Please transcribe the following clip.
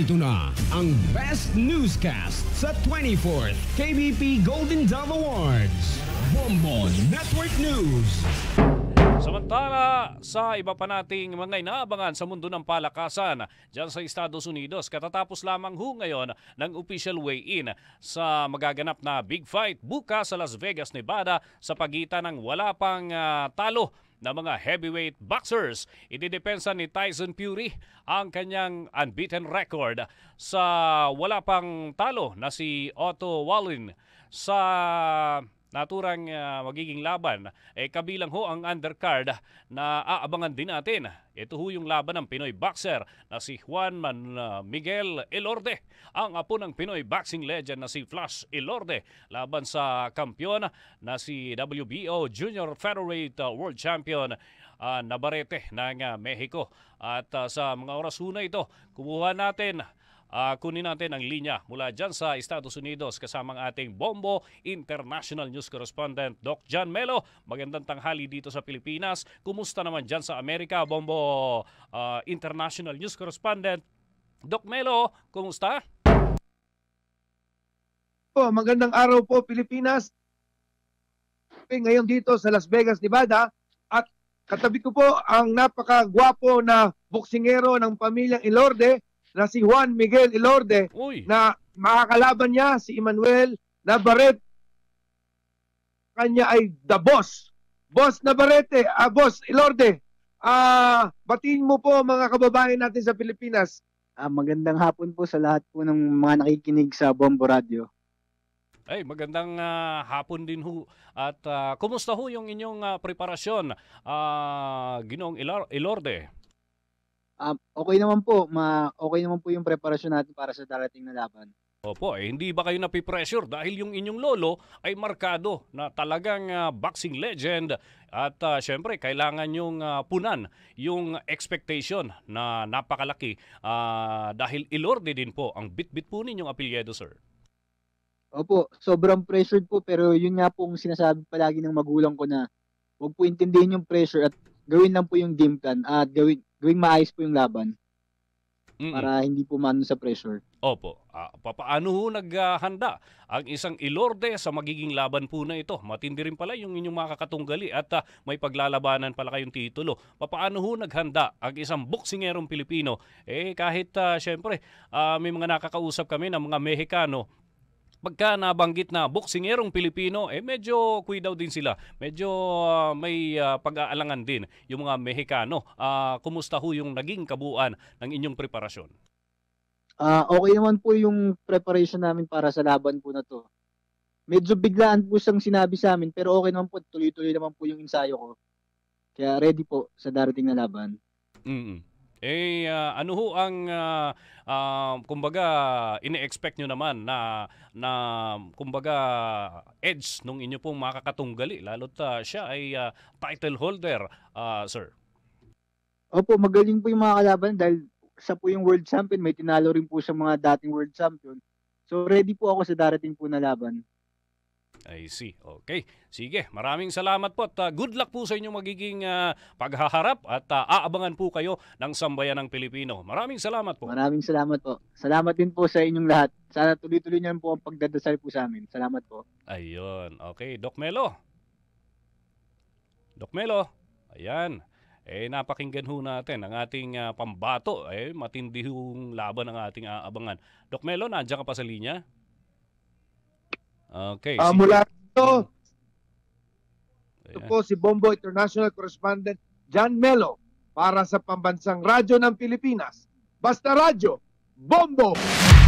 narito na ang Best Newscast sa 24th KBP Golden Dove Awards. Bombon Network News. Samantala, sa iba pa nating mga inaabangan sa mundo ng palakasan, dyan sa Estados Unidos, katatapos lamang ho ngayon ng official weigh-in sa magaganap na big fight bukas sa Las Vegas, Nevada sa pagitan ng wala pang uh, talo ng mga heavyweight boxers. Inidepensa ni Tyson Fury ang kanyang unbeaten record sa wala pang talo na si Otto Wallin sa naturang uh, magiging laban. Eh, kabilang ho ang undercard na aabangan din natin. Ito ho yung laban ng Pinoy boxer na si Juan Man, ah, Miguel Elorde, ang apo ng Pinoy boxing legend na si Flash Elorde laban sa kampiyon na si WBO Junior Featherweight ah, World Champion uh, Navarrete ng uh, Mexico. At uh, sa mga oras na ito, kumuha natin Uh, kunin natin ang linya mula dyan sa Estados Unidos kasama ang ating Bombo International News Correspondent Doc John Melo. Magandang tanghali dito sa Pilipinas. Kumusta naman dyan sa Amerika, Bombo uh, International News Correspondent Doc Melo, kumusta? Po, magandang araw po Pilipinas. Ngayon dito sa Las Vegas, Nevada at katabi ko po ang napakagwapo na boksingero ng pamilyang Ilorde na si Juan Miguel Ilorde Uy. na makakalaban niya si Emmanuel Navarrete. Kanya ay the boss. Boss Navarrete, ah, boss Ilorde. Ah, batiin mo po mga kababayan natin sa Pilipinas. Ah, magandang hapon po sa lahat po ng mga nakikinig sa Bombo Radio. Ay, magandang uh, hapon din ho. At uh, kumusta ho yung inyong uh, preparasyon, uh, Ginoong Ilor Ilorde? uh, okay naman po, ma okay naman po yung preparasyon natin para sa darating na laban. Opo, eh, hindi ba kayo napipressure dahil yung inyong lolo ay markado na talagang uh, boxing legend at uh, syempre kailangan yung uh, ah, punan yung expectation na napakalaki uh, dahil ilorde din po ang bitbit -bit po ninyong apelyido sir. Opo, sobrang pressured po pero yun nga pong sinasabi palagi ng magulang ko na huwag po intindihin yung pressure at gawin lang po yung game plan at gawin gawing maayos po yung laban. Mm-mm. para hindi po pumano sa pressure. Opo. Uh, papaano ho naghahanda ang isang Ilorde sa magiging laban po na ito? Matindi rin pala yung inyong makakatunggali at uh, may paglalabanan pala kayong titulo. Papaano ho naghanda ang isang boksingerong Pilipino? Eh kahit uh, syempre uh, may mga nakakausap kami ng mga Mexicano pagka nabanggit na boksingerong Pilipino, eh medyo kuidaw din sila. Medyo uh, may uh, pag-aalangan din yung mga Mexicano. Uh, kumusta ho yung naging kabuuan ng inyong preparasyon? Uh, okay naman po yung preparation namin para sa laban po na to. Medyo biglaan po siyang sinabi sa amin pero okay naman po, tuloy-tuloy naman po yung ensayo ko. Kaya ready po sa darating na laban. Mm-hmm. Eh, uh, ano ho ang, uh, uh, kumbaga, ine-expect niyo naman na, na kumbaga, edge nung inyo pong makakatunggali? Lalo't uh, siya ay uh, title holder, uh, sir. Opo, magaling po yung mga kalaban dahil sa po yung world champion. May tinalo rin po siya mga dating world champion. So ready po ako sa darating po na laban. I see. Okay. Sige, maraming salamat po at uh, good luck po sa inyong magiging uh, paghaharap at uh, aabangan po kayo ng Sambayan ng Pilipino. Maraming salamat po. Maraming salamat po. Salamat din po sa inyong lahat. Sana tuloy-tuloy niyan po ang pagdadasal po sa amin. Salamat po. Ayun. Okay, Doc Melo. Doc Melo. Ayan. Eh napakinggan ho natin ang ating uh, pambato. Eh matindi hong laban ang ating aabangan. Doc Melo, nandiyan ka pa sa linya? Okay. Uh, mula hmm. ito, ito po si Bombo International Correspondent John Melo para sa Pambansang Radyo ng Pilipinas. Basta Radyo, Bombo!